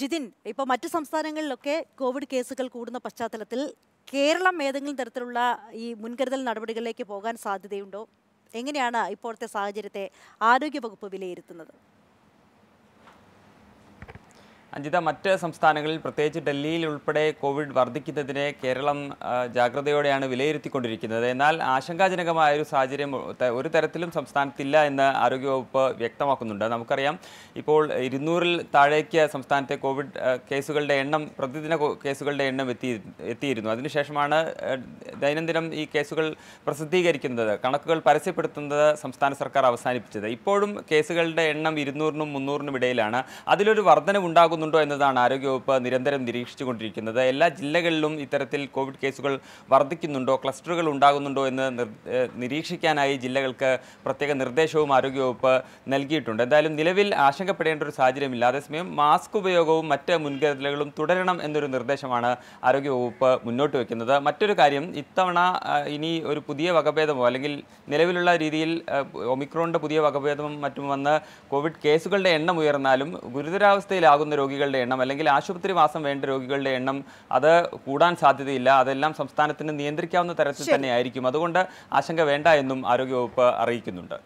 ജിതിൻ ഇപ്പോൾ മറ്റു സംസ്ഥാനങ്ങളിലൊക്കെ കോവിഡ് കേസുകൾ കൂടുന്ന പശ്ചാത്തലത്തിൽ കേരളം ഏതെങ്കിലും തരത്തിലുള്ള ഈ മുൻകരുതൽ നടപടികളിലേക്ക് പോകാൻ സാധ്യതയുണ്ടോ എങ്ങനെയാണ് ഇപ്പോഴത്തെ സാഹചര്യത്തെ ആരോഗ്യവകുപ്പ് വിലയിരുത്തുന്നത് അഞ്ചിത മറ്റ് സംസ്ഥാനങ്ങളിൽ പ്രത്യേകിച്ച് ഡൽഹിയിൽ ഉൾപ്പെടെ കോവിഡ് വർദ്ധിക്കുന്നതിനെ കേരളം ജാഗ്രതയോടെയാണ് വിലയിരുത്തിക്കൊണ്ടിരിക്കുന്നത് എന്നാൽ ആശങ്കാജനകമായ ഒരു സാഹചര്യം ഒരു തരത്തിലും സംസ്ഥാനത്തില്ല എന്ന് ആരോഗ്യവകുപ്പ് വ്യക്തമാക്കുന്നുണ്ട് നമുക്കറിയാം ഇപ്പോൾ ഇരുന്നൂറിൽ താഴേക്ക് സംസ്ഥാനത്തെ കോവിഡ് കേസുകളുടെ എണ്ണം പ്രതിദിന കേസുകളുടെ എണ്ണം എത്തി എത്തിയിരുന്നു അതിനുശേഷമാണ് ദൈനംദിനം ഈ കേസുകൾ പ്രസിദ്ധീകരിക്കുന്നത് കണക്കുകൾ പരസ്യപ്പെടുത്തുന്നത് സംസ്ഥാന സർക്കാർ അവസാനിപ്പിച്ചത് ഇപ്പോഴും കേസുകളുടെ എണ്ണം ഇരുന്നൂറിനും മുന്നൂറിനും ഇടയിലാണ് അതിലൊരു വർധനവുണ്ടാകുന്നു ഉണ്ടാകുന്നുണ്ടോ എന്നതാണ് ആരോഗ്യവകുപ്പ് നിരന്തരം നിരീക്ഷിച്ചുകൊണ്ടിരിക്കുന്നത് എല്ലാ ജില്ലകളിലും ഇത്തരത്തിൽ കോവിഡ് കേസുകൾ വർദ്ധിക്കുന്നുണ്ടോ ക്ലസ്റ്ററുകൾ ഉണ്ടാകുന്നുണ്ടോ എന്ന് നിരീക്ഷിക്കാനായി ജില്ലകൾക്ക് പ്രത്യേക നിർദ്ദേശവും ആരോഗ്യവകുപ്പ് നൽകിയിട്ടുണ്ട് എന്തായാലും നിലവിൽ ആശങ്കപ്പെടേണ്ട ഒരു സാഹചര്യമില്ല അതേസമയം മാസ്ക് ഉപയോഗവും മറ്റ് മുൻകരുതലുകളും തുടരണം എന്നൊരു നിർദ്ദേശമാണ് ആരോഗ്യവകുപ്പ് മുന്നോട്ട് വയ്ക്കുന്നത് മറ്റൊരു കാര്യം ഇത്തവണ ഇനി ഒരു പുതിയ വകഭേദമോ അല്ലെങ്കിൽ നിലവിലുള്ള രീതിയിൽ ഒമിക്രോണിൻ്റെ പുതിയ വകഭേദവും മറ്റും വന്ന് കോവിഡ് കേസുകളുടെ എണ്ണം ഉയർന്നാലും ഗുരുതരാവസ്ഥയിലാകുന്ന രോഗി രോഗികളുടെ എണ്ണം അല്ലെങ്കിൽ ആശുപത്രി വാസം വേണ്ട രോഗികളുടെ എണ്ണം അത് കൂടാൻ സാധ്യതയില്ല അതെല്ലാം സംസ്ഥാനത്തിന് നിയന്ത്രിക്കാവുന്ന തരത്തിൽ തന്നെയായിരിക്കും അതുകൊണ്ട് ആശങ്ക വേണ്ട എന്നും ആരോഗ്യവകുപ്പ് അറിയിക്കുന്നുണ്ട്